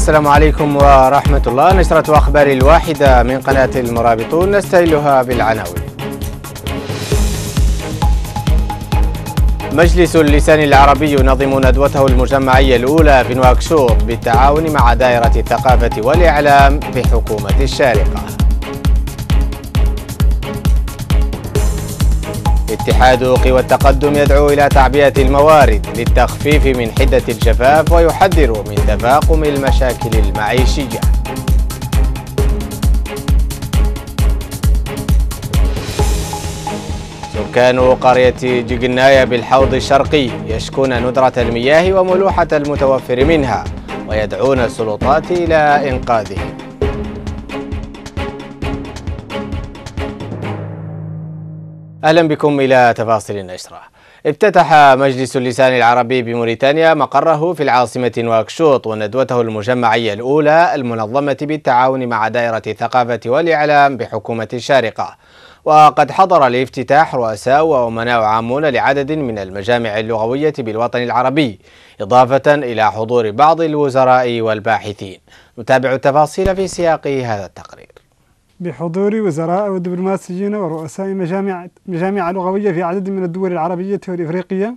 السلام عليكم ورحمة الله نشرة أخبار الواحدة من قناة المرابطون نستهلها بالعناوين مجلس اللسان العربي ينظم ندوته المجمعية الأولى في نواكشوط بالتعاون مع دائرة الثقافة والإعلام بحكومة الشارقة اتحاد قوى التقدم يدعو إلى تعبئة الموارد للتخفيف من حدة الجفاف ويحذر من تفاقم المشاكل المعيشية سكان قرية جيجنايا بالحوض الشرقي يشكون ندرة المياه وملوحة المتوفر منها ويدعون السلطات إلى إنقاذهم أهلا بكم إلى تفاصيل النشرة افتتح مجلس اللسان العربي بموريتانيا مقره في العاصمة نواكشوط وندوته المجمعية الأولى المنظمة بالتعاون مع دائرة الثقافة والإعلام بحكومة الشارقة وقد حضر الافتتاح رؤساء وأمناء عامون لعدد من المجامع اللغوية بالوطن العربي إضافة إلى حضور بعض الوزراء والباحثين نتابع التفاصيل في سياق هذا التقرير بحضور وزراء ودبلوماسيين ورؤساء مجامع, مجامع لغوية في عدد من الدول العربية والإفريقية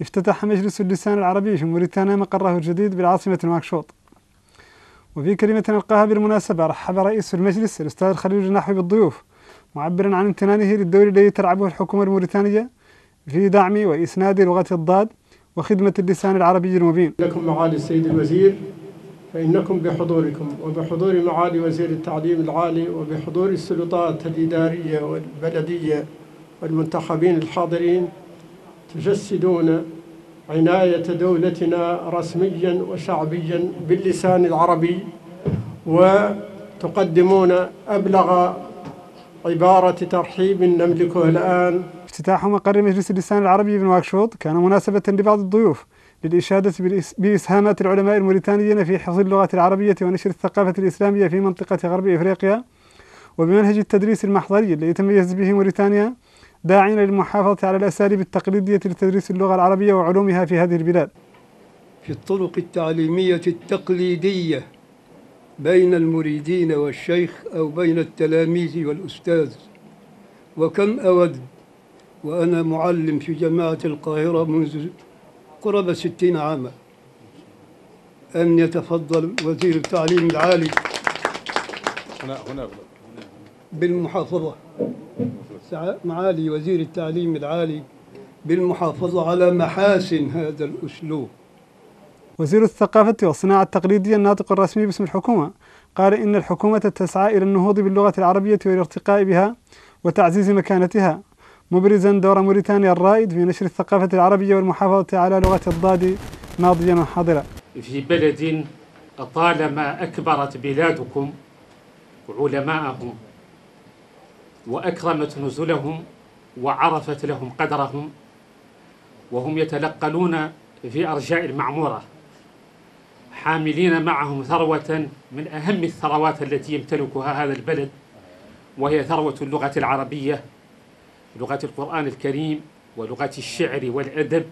افتتح مجلس اللسان العربي في موريتانيا مقره الجديد بالعاصمة نواكشوط وفي كلمة ألقاها بالمناسبة رحب رئيس المجلس الأستاذ خليل النحوي بالضيوف معبرا عن امتنانه للدور الذي تلعبه الحكومة الموريتانية في دعم وإسناد لغة الضاد وخدمة اللسان العربي المبين لكم معالي السيد الوزير فإنكم بحضوركم وبحضور معالي وزير التعليم العالي وبحضور السلطات الإدارية والبلدية والمنتخبين الحاضرين تجسدون عناية دولتنا رسميا وشعبيا باللسان العربي وتقدمون أبلغ عبارة ترحيب نملكه الآن افتتاح مقر مجلس اللسان العربي بن واكشوط كان مناسبة لبعض الضيوف للإشادة بإسهامات العلماء الموريتانيين في حفظ اللغة العربية ونشر الثقافة الإسلامية في منطقة غرب إفريقيا وبمنهج التدريس المحضري الذي تميزت به موريتانيا داعين للمحافظة على الأساليب التقليدية لتدريس اللغة العربية وعلومها في هذه البلاد في الطرق التعليمية التقليدية بين المريدين والشيخ أو بين التلاميذ والأستاذ وكم أود وأنا معلم في جامعة القاهرة منذ قرابة ستين عاما أن يتفضل وزير التعليم العالي هنا هنا بالمحافظة معالي وزير التعليم العالي بالمحافظة على محاسن هذا الأسلوب وزير الثقافة والصناعة التقليدية الناطق الرسمي باسم الحكومة قال إن الحكومة تسعى إلى النهوض باللغة العربية والارتقاء بها وتعزيز مكانتها مبرزا دور موريتانيا الرائد في نشر الثقافة العربية والمحافظة على لغة الضاد ماضيا وحاضرا في بلد طالما أكبرت بلادكم علماءهم وأكرمت نزلهم وعرفت لهم قدرهم وهم يتلقلون في أرجاء المعمورة حاملين معهم ثروة من أهم الثروات التي يمتلكها هذا البلد وهي ثروة اللغة العربية لغة القرآن الكريم ولغة الشعر والأدب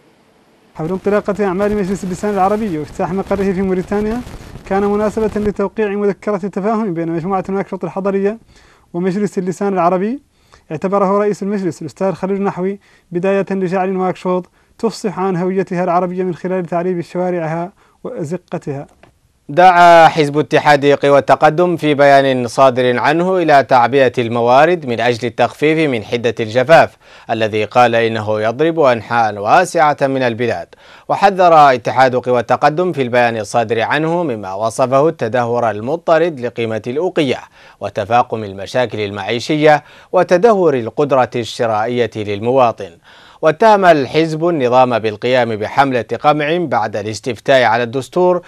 حفل انطلاقة أعمال مجلس اللسان العربي وافتتاح مقره في موريتانيا كان مناسبة لتوقيع مذكرة تفاهم بين مجموعة نواكشوط الحضرية ومجلس اللسان العربي اعتبره رئيس المجلس الأستاذ خليل نحوي بداية لجعل نواكشوط تفصح عن هويتها العربية من خلال تعريب شوارعها وأزقتها دعا حزب اتحاد قوى التقدم في بيان صادر عنه إلى تعبئة الموارد من أجل التخفيف من حدة الجفاف الذي قال إنه يضرب أنحاء واسعة من البلاد وحذر اتحاد قوى التقدم في البيان الصادر عنه مما وصفه التدهور المضطرد لقيمة الأوقية وتفاقم المشاكل المعيشية وتدهور القدرة الشرائية للمواطن واتهم الحزب النظام بالقيام بحملة قمع بعد الاستفتاء على الدستور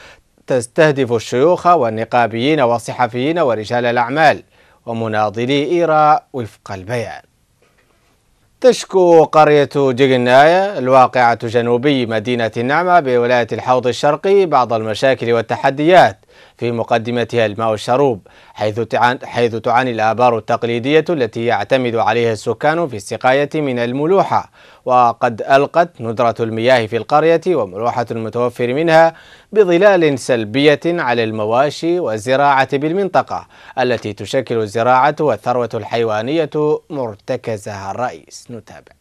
تستهدف الشيوخ والنقابيين والصحفيين ورجال الأعمال ومناضلي إيراء وفق البيان تشكو قرية جيجناية الواقعة جنوبي مدينة النعمة بولاية الحوض الشرقي بعض المشاكل والتحديات في مقدمتها الماء الشروب حيث حيث تعاني الآبار التقليدية التي يعتمد عليها السكان في السقاية من الملوحة وقد ألقت ندرة المياه في القرية وملوحة المتوفر منها بظلال سلبية على المواشي والزراعة بالمنطقة التي تشكل الزراعة والثروة الحيوانية مرتكزها الرئيس نتابع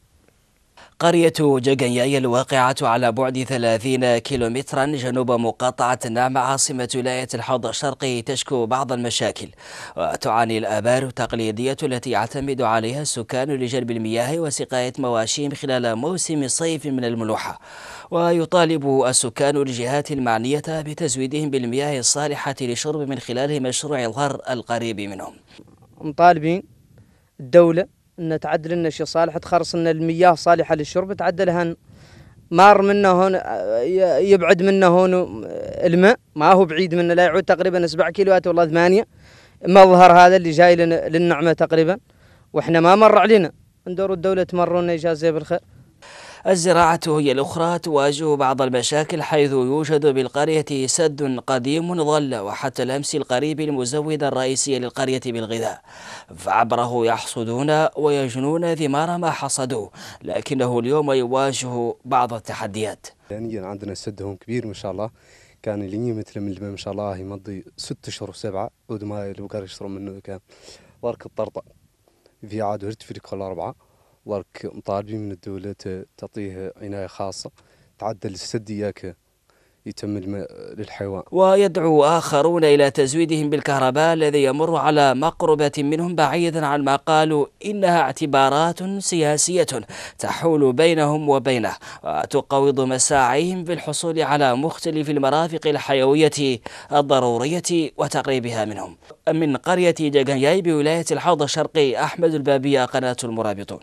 قرية جاجنياي الواقعة على بعد 30 كيلومترا جنوب مقاطعة النعم عاصمة ولاية الحوض الشرقي تشكو بعض المشاكل وتعاني الآبار التقليدية التي يعتمد عليها السكان لجلب المياه وسقاية مواشيهم خلال موسم الصيف من الملوحة ويطالب السكان الجهات المعنية بتزويدهم بالمياه الصالحة للشرب من خلال مشروع الغر القريب منهم مطالبين الدولة ان تعدل لنا شيء صالح تخرص لنا المياه صالحه للشرب تعدلها مار منه هون يبعد منه هون الماء ما هو بعيد منه لا يعود تقريبا سبع كيلوات والله ثمانيه مظهر هذا اللي جاي للنعمه تقريبا واحنا ما مر علينا ندور الدوله تمرونا اجازه بالخير الزراعة هي الأخرى تواجه بعض المشاكل حيث يوجد بالقرية سد قديم ظل وحتى الأمس القريب المزود الرئيسي للقرية بالغذاء فعبره يحصدون ويجنون ثمار ما حصدوه لكنه اليوم يواجه بعض التحديات يعني عندنا سدهم هون كبير ما شاء الله كان اللي مثل من الماء ما شاء الله يمضي ست اشهر وسبعه ودماء اللي بقى يشرب منه كان ورك الطرطة في عاد ورد في كل اربعه ورك مطالبين من الدولة تعطيه عناية خاصة تعدل السد ياك يتم الماء للحيوان ويدعو آخرون إلى تزويدهم بالكهرباء الذي يمر على مقربة منهم بعيدا عن ما قالوا إنها اعتبارات سياسية تحول بينهم وبينه وتقوض مساعيهم في الحصول على مختلف المرافق الحيوية الضرورية وتقريبها منهم من قرية جاقنياي بولاية الحوض الشرقي أحمد البابية قناة المرابطون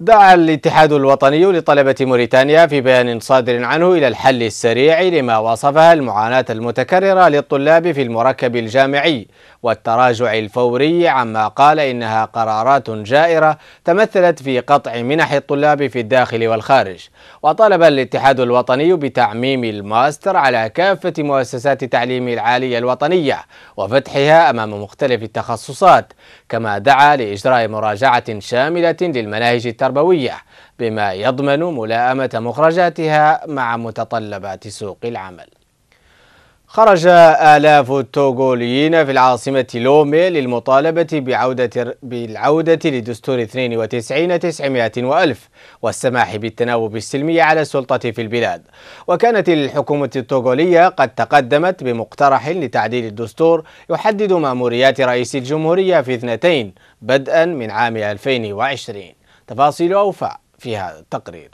دعا الاتحاد الوطني لطلبة موريتانيا في بيان صادر عنه إلى الحل السريع لما وصفها المعاناة المتكررة للطلاب في المركب الجامعي والتراجع الفوري عما قال إنها قرارات جائرة تمثلت في قطع منح الطلاب في الداخل والخارج وطالب الاتحاد الوطني بتعميم الماستر على كافة مؤسسات التعليم العالية الوطنية وفتحها أمام مختلف التخصصات كما دعا لإجراء مراجعة شاملة للمناهج التربوية بما يضمن ملاءمة مخرجاتها مع متطلبات سوق العمل خرج آلاف التوغوليين في العاصمة لومي للمطالبة بعودة بالعودة لدستور 92 900 وألف والسماح بالتناوب السلمي على السلطة في البلاد وكانت الحكومة التوغولية قد تقدمت بمقترح لتعديل الدستور يحدد مأموريات رئيس الجمهورية في اثنتين بدءا من عام 2020 تفاصيل أوفى في هذا التقرير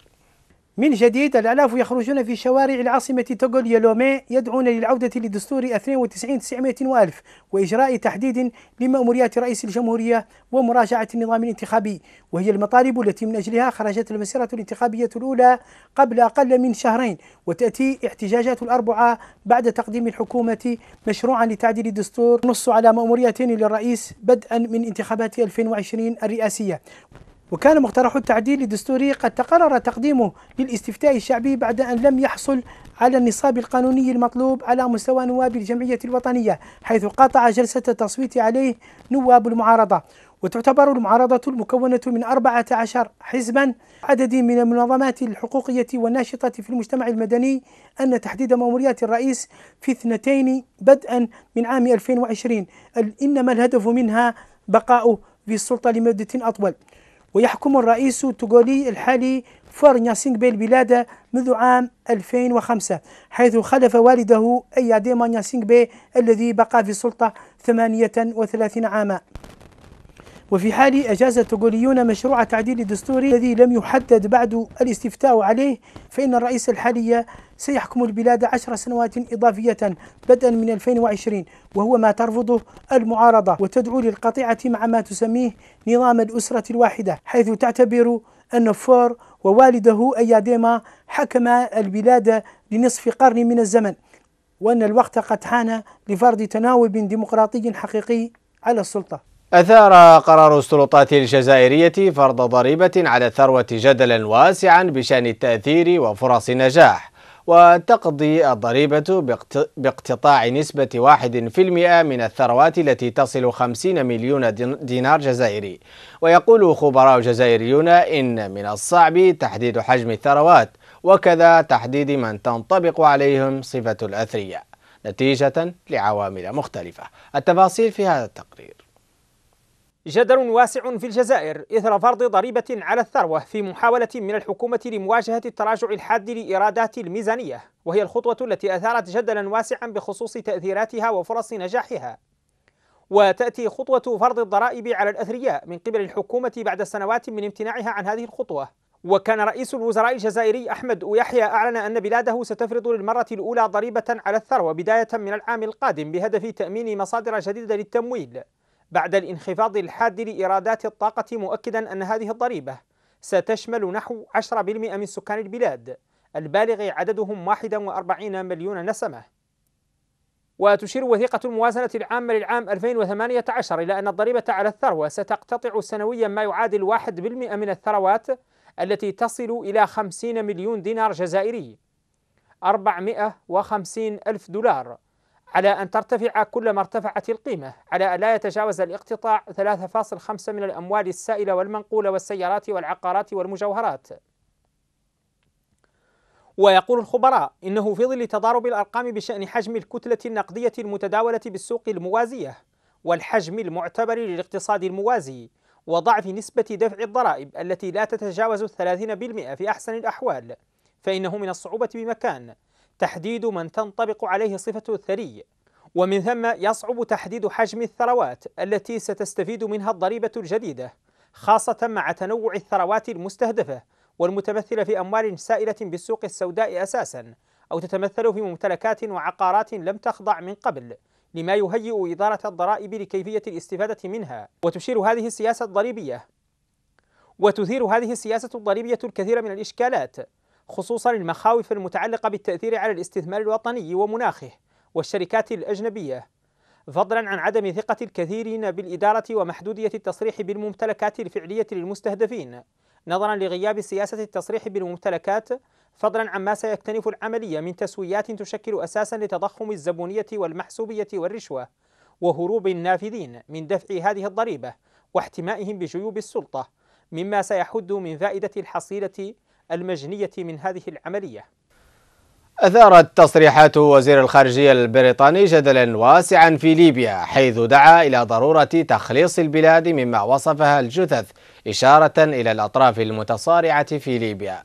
من جديد الآلاف يخرجون في شوارع العاصمة توغول يلومي يدعون للعودة لدستور 92 900 وألف وإجراء تحديد لمأموريات رئيس الجمهورية ومراجعة النظام الانتخابي وهي المطالب التي من أجلها خرجت المسيرة الانتخابية الأولى قبل أقل من شهرين وتأتي احتجاجات الأربعة بعد تقديم الحكومة مشروعا لتعديل الدستور نص على مأموريتين للرئيس بدءا من انتخابات 2020 الرئاسية وكان مقترح التعديل الدستوري قد تقرر تقديمه للاستفتاء الشعبي بعد أن لم يحصل على النصاب القانوني المطلوب على مستوى نواب الجمعية الوطنية حيث قاطع جلسة التصويت عليه نواب المعارضة وتعتبر المعارضة المكونة من 14 حزبا عدد من المنظمات الحقوقية والناشطة في المجتمع المدني أن تحديد مأموريات الرئيس في اثنتين بدءا من عام 2020 إنما الهدف منها بقاؤه في السلطة لمدة أطول ويحكم الرئيس التوغولي الحالي فار بي البلاد منذ عام 2005 حيث خلف والده أياديما بي الذي بقى في السلطة 38 عاما وفي حال أجاز التوغوليون مشروع تعديل دستوري الذي لم يحدد بعد الاستفتاء عليه فإن الرئيس الحالي سيحكم البلاد عشر سنوات إضافية بدءا من 2020 وهو ما ترفضه المعارضة وتدعو للقطيعة مع ما تسميه نظام الأسرة الواحدة حيث تعتبر أن فور ووالده أياديما حكما البلاد لنصف قرن من الزمن وأن الوقت قد حان لفرض تناوب ديمقراطي حقيقي على السلطة أثار قرار السلطات الجزائرية فرض ضريبة على الثروة جدلا واسعا بشأن التأثير وفرص النجاح وتقضي الضريبة باقتطاع نسبة 1% من الثروات التي تصل 50 مليون دينار جزائري ويقول خبراء جزائريون إن من الصعب تحديد حجم الثروات وكذا تحديد من تنطبق عليهم صفة الأثرياء نتيجة لعوامل مختلفة التفاصيل في هذا التقرير جدل واسع في الجزائر إثر فرض ضريبة على الثروة في محاولة من الحكومة لمواجهة التراجع الحاد لإيرادات الميزانية وهي الخطوة التي أثارت جدلا واسعا بخصوص تأثيراتها وفرص نجاحها وتأتي خطوة فرض الضرائب على الأثرياء من قبل الحكومة بعد سنوات من امتناعها عن هذه الخطوة وكان رئيس الوزراء الجزائري أحمد يحيى أعلن أن بلاده ستفرض للمرة الأولى ضريبة على الثروة بداية من العام القادم بهدف تأمين مصادر جديدة للتمويل بعد الانخفاض الحاد لإيرادات الطاقة مؤكدا أن هذه الضريبة ستشمل نحو 10% من سكان البلاد البالغ عددهم 41 مليون نسمة وتشير وثيقة الموازنة العامة للعام 2018 إلى أن الضريبة على الثروة ستقتطع سنويا ما يعادل 1% من الثروات التي تصل إلى 50 مليون دينار جزائري 450 ألف دولار على أن ترتفع كلما ارتفعت القيمة على أن لا يتجاوز الاقتطاع 3.5 من الأموال السائلة والمنقولة والسيارات والعقارات والمجوهرات ويقول الخبراء إنه في ظل تضارب الأرقام بشأن حجم الكتلة النقدية المتداولة بالسوق الموازية والحجم المعتبر للاقتصاد الموازي وضعف نسبة دفع الضرائب التي لا تتجاوز 30% في أحسن الأحوال فإنه من الصعوبة بمكان تحديد من تنطبق عليه صفة الثري ومن ثم يصعب تحديد حجم الثروات التي ستستفيد منها الضريبة الجديدة خاصة مع تنوع الثروات المستهدفة والمتمثلة في أموال سائلة بالسوق السوداء أساسا أو تتمثل في ممتلكات وعقارات لم تخضع من قبل لما يهيئ إدارة الضرائب لكيفية الاستفادة منها وتشير هذه السياسة الضريبية وتثير هذه السياسة الضريبية الكثير من الإشكالات خصوصا المخاوف المتعلقة بالتأثير على الاستثمار الوطني ومناخه والشركات الأجنبية فضلا عن عدم ثقة الكثيرين بالإدارة ومحدودية التصريح بالممتلكات الفعلية للمستهدفين نظرا لغياب سياسة التصريح بالممتلكات فضلا عما سيكتنف العملية من تسويات تشكل أساسا لتضخم الزبونية والمحسوبية والرشوة وهروب النافذين من دفع هذه الضريبة واحتمائهم بجيوب السلطة مما سيحد من فائدة الحصيلة المجنية من هذه العملية أثارت تصريحات وزير الخارجية البريطاني جدلا واسعا في ليبيا حيث دعا إلى ضرورة تخليص البلاد مما وصفها الجثث إشارة إلى الأطراف المتصارعة في ليبيا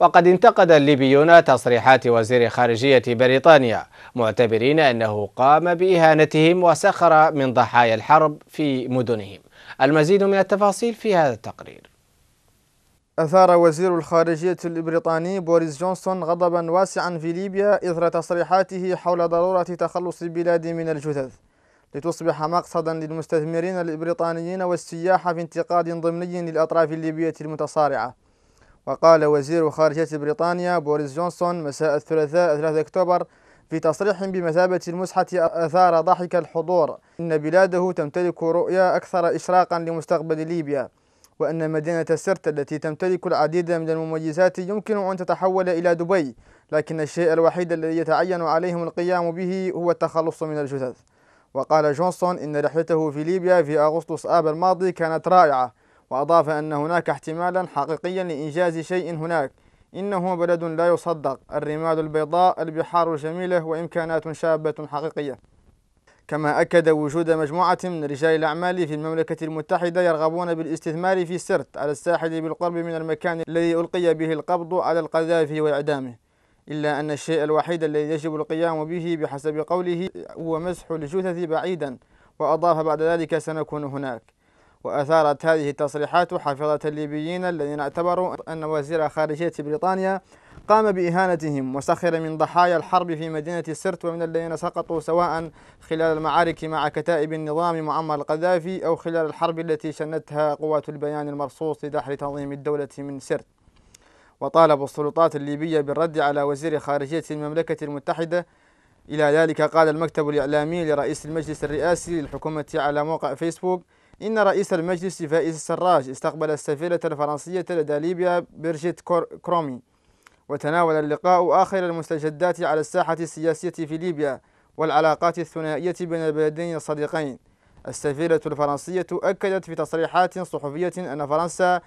وقد انتقد الليبيون تصريحات وزير خارجية بريطانيا معتبرين أنه قام بإهانتهم وسخر من ضحايا الحرب في مدنهم المزيد من التفاصيل في هذا التقرير أثار وزير الخارجية البريطاني بوريس جونسون غضبا واسعا في ليبيا إثر تصريحاته حول ضرورة تخلص البلاد من الجثث لتصبح مقصدا للمستثمرين البريطانيين والسياح في انتقاد ضمني للأطراف الليبية المتصارعة وقال وزير خارجية بريطانيا بوريس جونسون مساء الثلاثاء 3 أكتوبر في تصريح بمثابة المسحة أثار ضحك الحضور إن بلاده تمتلك رؤية أكثر إشراقا لمستقبل ليبيا وأن مدينة سرت التي تمتلك العديد من المميزات يمكن أن تتحول إلى دبي لكن الشيء الوحيد الذي يتعين عليهم القيام به هو التخلص من الجثث وقال جونسون إن رحلته في ليبيا في أغسطس آب الماضي كانت رائعة وأضاف أن هناك احتمالا حقيقيا لإنجاز شيء هناك إنه بلد لا يصدق الرمال البيضاء البحار الجميلة وإمكانات شابة حقيقية كما أكد وجود مجموعة من رجال الأعمال في المملكة المتحدة يرغبون بالاستثمار في سرت على الساحل بالقرب من المكان الذي ألقي به القبض على القذافي وإعدامه إلا أن الشيء الوحيد الذي يجب القيام به بحسب قوله هو مسح الجثث بعيدا وأضاف بعد ذلك سنكون هناك وأثارت هذه التصريحات حافظة الليبيين الذين اعتبروا أن وزير خارجية بريطانيا قام بإهانتهم وسخر من ضحايا الحرب في مدينة السرت ومن الذين سقطوا سواء خلال المعارك مع كتائب النظام معمر القذافي أو خلال الحرب التي شنتها قوات البيان المرصوص لدحر تنظيم الدولة من سرت وطالب السلطات الليبية بالرد على وزير خارجية المملكة المتحدة إلى ذلك قال المكتب الإعلامي لرئيس المجلس الرئاسي للحكومة على موقع فيسبوك إن رئيس المجلس فائز السراج استقبل السفيرة الفرنسية لدى ليبيا بيرجيت كرومي وتناول اللقاء آخر المستجدات على الساحة السياسية في ليبيا والعلاقات الثنائية بين البلدين الصديقين السفيرة الفرنسية أكدت في تصريحات صحفية أن فرنسا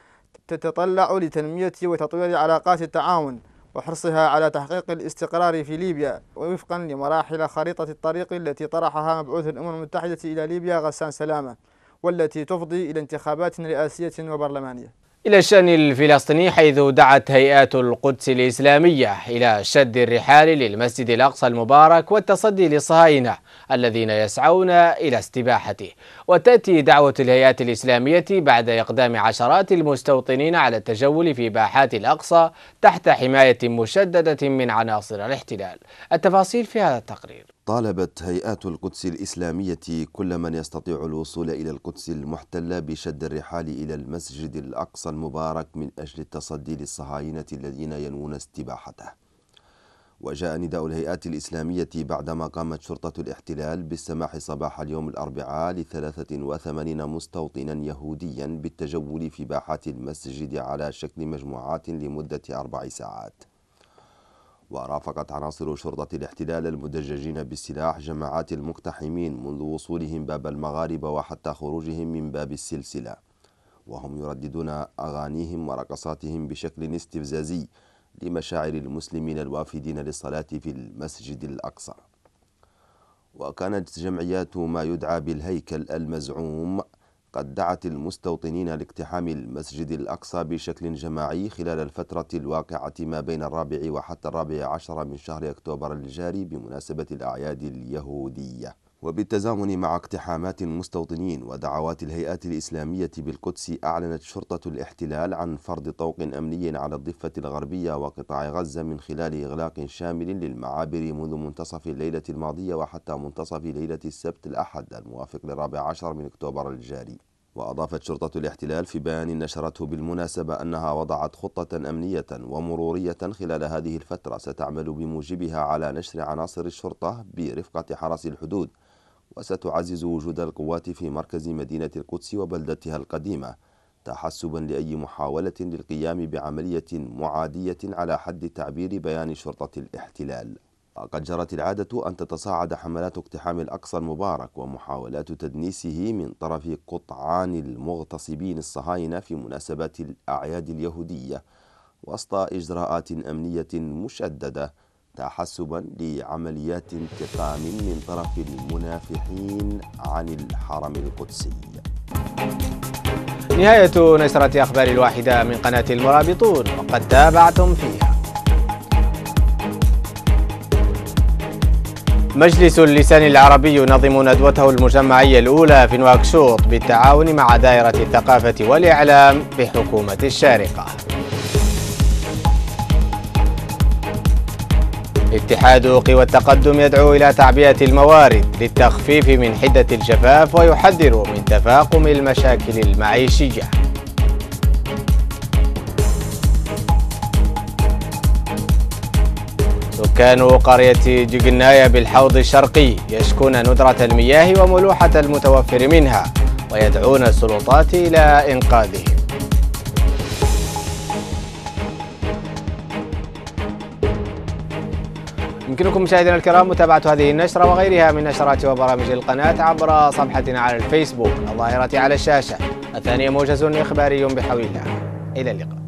تتطلع لتنمية وتطوير علاقات التعاون وحرصها على تحقيق الاستقرار في ليبيا ووفقا لمراحل خريطة الطريق التي طرحها مبعوث الأمم المتحدة إلى ليبيا غسان سلامة والتي تفضي إلى انتخابات رئاسية وبرلمانية إلى الشأن الفلسطيني حيث دعت هيئات القدس الإسلامية إلى شد الرحال للمسجد الأقصى المبارك والتصدي للصهاينة الذين يسعون إلى استباحته وتأتي دعوة الهيئات الإسلامية بعد إقدام عشرات المستوطنين على التجول في باحات الأقصى تحت حماية مشددة من عناصر الاحتلال التفاصيل في هذا التقرير طالبت هيئات القدس الإسلامية كل من يستطيع الوصول إلى القدس المحتلة بشد الرحال إلى المسجد الأقصى المبارك من أجل التصدي للصهاينة الذين ينوون استباحته. وجاء نداء الهيئات الإسلامية بعدما قامت شرطة الاحتلال بالسماح صباح اليوم الأربعاء لثلاثة وثمانين مستوطنا يهوديا بالتجول في باحات المسجد على شكل مجموعات لمدة أربع ساعات. ورافقت عناصر شرطة الاحتلال المدججين بالسلاح جماعات المقتحمين منذ وصولهم باب المغاربة وحتى خروجهم من باب السلسلة وهم يرددون أغانيهم ورقصاتهم بشكل استفزازي لمشاعر المسلمين الوافدين للصلاة في المسجد الأقصى وكانت جمعيات ما يدعى بالهيكل المزعوم قد دعت المستوطنين لاقتحام المسجد الأقصى بشكل جماعي خلال الفترة الواقعة ما بين الرابع وحتى الرابع عشر من شهر أكتوبر الجاري بمناسبة الأعياد اليهودية وبالتزامن مع اقتحامات المستوطنين ودعوات الهيئات الإسلامية بالقدس أعلنت شرطة الاحتلال عن فرض طوق أمني على الضفة الغربية وقطاع غزة من خلال إغلاق شامل للمعابر منذ منتصف الليلة الماضية وحتى منتصف ليلة السبت الأحد الموافق للرابع عشر من أكتوبر الجاري وأضافت شرطة الاحتلال في بيان نشرته بالمناسبة أنها وضعت خطة أمنية ومرورية خلال هذه الفترة ستعمل بموجبها على نشر عناصر الشرطة برفقة حرس الحدود وستعزز وجود القوات في مركز مدينة القدس وبلدتها القديمة تحسبا لأي محاولة للقيام بعملية معادية على حد تعبير بيان شرطة الاحتلال وقد جرت العادة أن تتصاعد حملات اقتحام الأقصى المبارك ومحاولات تدنيسه من طرف قطعان المغتصبين الصهاينة في مناسبات الأعياد اليهودية وسط إجراءات أمنية مشددة تحسبا لعمليات انتقام من طرف المنافحين عن الحرم القدسي نهاية نشرة أخبار الواحدة من قناة المرابطون وقد تابعتم فيها مجلس اللسان العربي ينظم ندوته المجمعية الأولى في نواكشوط بالتعاون مع دائرة الثقافة والإعلام بحكومة الشارقة اتحاد قوى التقدم يدعو إلى تعبئة الموارد للتخفيف من حدة الجفاف ويحذر من تفاقم المشاكل المعيشية سكان قرية جقناية بالحوض الشرقي يشكون ندرة المياه وملوحة المتوفر منها ويدعون السلطات إلى إنقاذهم يمكنكم مشاهدينا الكرام متابعة هذه النشرة وغيرها من نشرات وبرامج القناة عبر صفحتنا على الفيسبوك الظاهرة على الشاشة الثانية موجز إخباري بحول الله إلى اللقاء